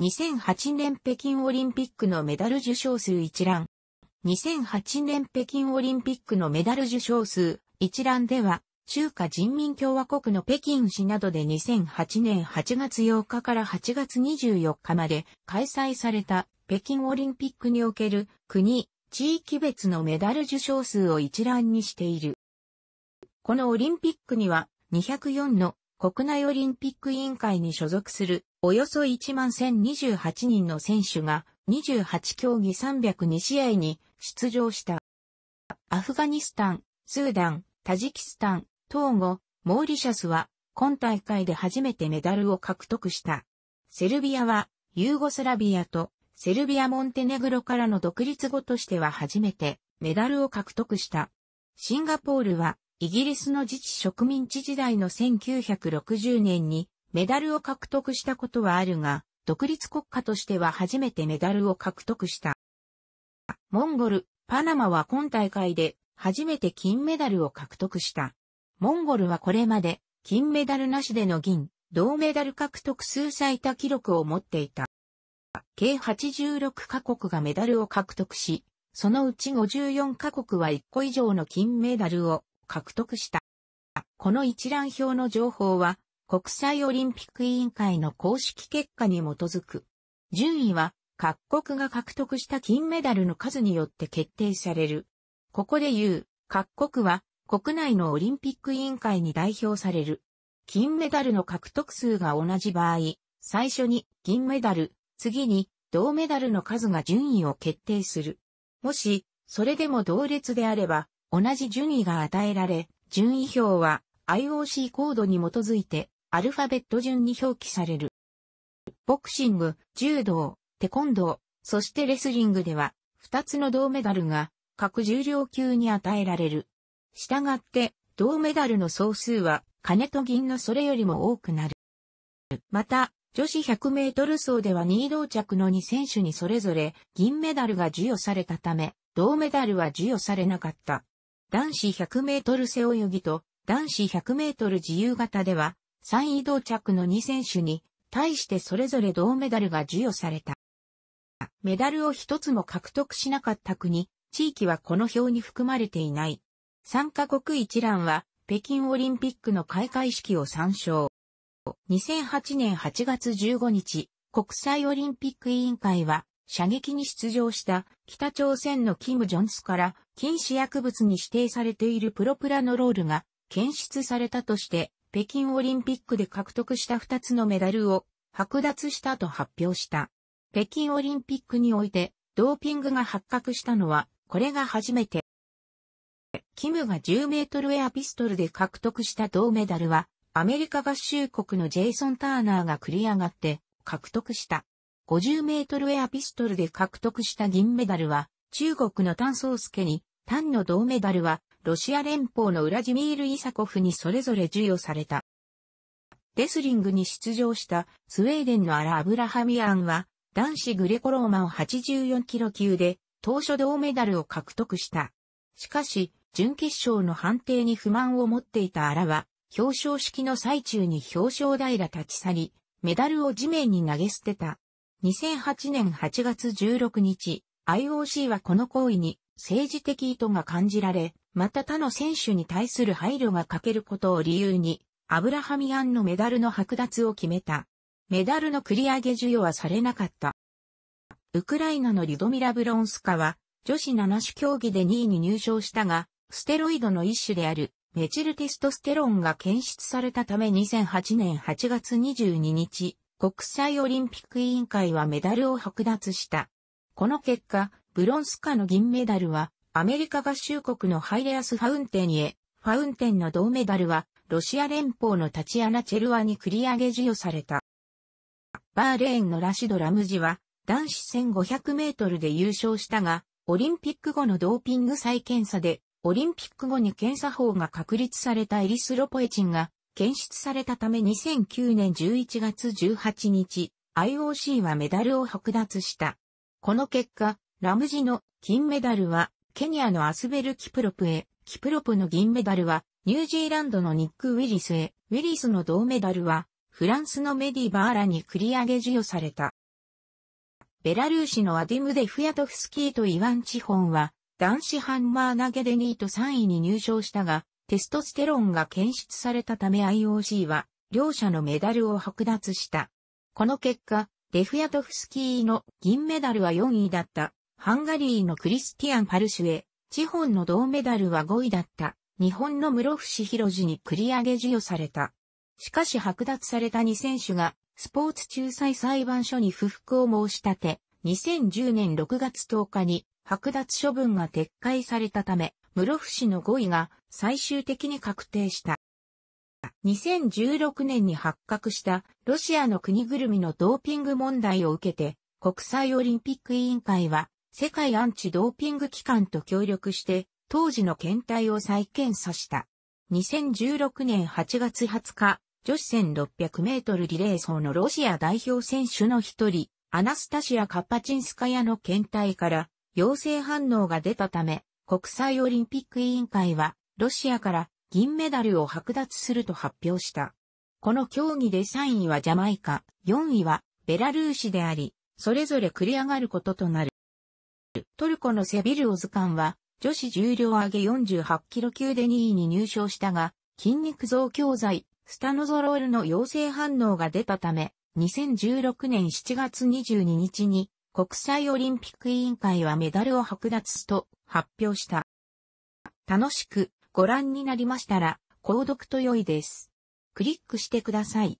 2008年北京オリンピックのメダル受賞数一覧。2008年北京オリンピックのメダル受賞数一覧では、中華人民共和国の北京市などで2008年8月8日から8月24日まで開催された北京オリンピックにおける国、地域別のメダル受賞数を一覧にしている。このオリンピックには204の国内オリンピック委員会に所属するおよそ1万1028人の選手が28競技302試合に出場した。アフガニスタン、スーダン、タジキスタン、トーゴ、モーリシャスは今大会で初めてメダルを獲得した。セルビアはユーゴスラビアとセルビア・モンテネグロからの独立後としては初めてメダルを獲得した。シンガポールはイギリスの自治植民地時代の1960年にメダルを獲得したことはあるが、独立国家としては初めてメダルを獲得した。モンゴル、パナマは今大会で初めて金メダルを獲得した。モンゴルはこれまで金メダルなしでの銀、銅メダル獲得数最多記録を持っていた。計86カ国がメダルを獲得し、そのうち54カ国は1個以上の金メダルを獲得した。この一覧表の情報は、国際オリンピック委員会の公式結果に基づく。順位は、各国が獲得した金メダルの数によって決定される。ここで言う、各国は、国内のオリンピック委員会に代表される。金メダルの獲得数が同じ場合、最初に銀メダル、次に銅メダルの数が順位を決定する。もし、それでも同列であれば、同じ順位が与えられ、順位表は IOC コードに基づいてアルファベット順に表記される。ボクシング、柔道、テコンドー、そしてレスリングでは、2つの銅メダルが各重量級に与えられる。したがって、銅メダルの総数は、金と銀のそれよりも多くなる。また、女子100メートル走では2位同着の2選手にそれぞれ銀メダルが授与されたため、銅メダルは授与されなかった。男子100メートル背泳ぎと男子100メートル自由形では3位同着の2選手に対してそれぞれ銅メダルが授与された。メダルを一つも獲得しなかった国、地域はこの表に含まれていない。参加国一覧は北京オリンピックの開会式を参照。2008年8月15日、国際オリンピック委員会は射撃に出場した北朝鮮のキム・ジョンスから禁止薬物に指定されているプロプラノロールが検出されたとして、北京オリンピックで獲得した2つのメダルを剥奪したと発表した。北京オリンピックにおいてドーピングが発覚したのはこれが初めて。キムが10メートルエアピストルで獲得した銅メダルはアメリカ合衆国のジェイソン・ターナーが繰り上がって獲得した。50メートルエアピストルで獲得した銀メダルは、中国の炭素介に、丹の銅メダルは、ロシア連邦のウラジミール・イサコフにそれぞれ授与された。レスリングに出場したスウェーデンのアラ・アブラハミアンは、男子グレコローマを84キロ級で、当初銅メダルを獲得した。しかし、準決勝の判定に不満を持っていたアラは、表彰式の最中に表彰台ら立ち去り、メダルを地面に投げ捨てた。2008年8月16日、IOC はこの行為に政治的意図が感じられ、また他の選手に対する配慮が欠けることを理由に、アブラハミアンのメダルの剥奪を決めた。メダルの繰り上げ授与はされなかった。ウクライナのリドミラ・ブロンスカは、女子7種競技で2位に入賞したが、ステロイドの一種であるメチルテストステロンが検出されたため2008年8月22日、国際オリンピック委員会はメダルを剥奪した。この結果、ブロンスカの銀メダルは、アメリカ合衆国のハイレアス・ファウンテンへ、ファウンテンの銅メダルは、ロシア連邦のタチアナ・チェルワに繰り上げ授与された。バーレーンのラシド・ラムジは、男子1500メートルで優勝したが、オリンピック後のドーピング再検査で、オリンピック後に検査法が確立されたエリス・ロポエチンが検出されたため2009年11月18日、IOC はメダルを剥奪した。この結果、ラムジの金メダルはケニアのアスベル・キプロプへ、キプロプの銀メダルはニュージーランドのニック・ウィリスへ、ウィリスの銅メダルはフランスのメディ・バーラに繰り上げ授与された。ベラルーシのアディムデ・フヤトフスキーとイワン・チホンは男子ハンマー投げで2位と3位に入賞したが、テストステロンが検出されたため IOC は、両者のメダルを剥奪した。この結果、レフヤトフスキーの銀メダルは4位だった。ハンガリーのクリスティアン・パルシュエ、地方の銅メダルは5位だった。日本の室伏広治に繰り上げ授与された。しかし剥奪された2選手が、スポーツ仲裁裁判所に不服を申し立て、2010年6月10日に剥奪処分が撤回されたため、室伏の5位が最終的に確定した。2016年に発覚したロシアの国ぐるみのドーピング問題を受けて、国際オリンピック委員会は世界アンチドーピング機関と協力して当時の検体を再検査した。2016年8月20日、女子1600メートルリレー層のロシア代表選手の一人、アナスタシア・カッパチンスカヤの検体から陽性反応が出たため、国際オリンピック委員会は、ロシアから銀メダルを剥奪すると発表した。この競技で3位はジャマイカ、4位はベラルーシであり、それぞれ繰り上がることとなる。トルコのセビルオズカンは、女子重量上げ48キロ級で2位に入賞したが、筋肉増強剤、スタノゾロールの陽性反応が出たため、2016年7月22日に国際オリンピック委員会はメダルを剥奪と発表した。楽しくご覧になりましたら、購読と良いです。クリックしてください。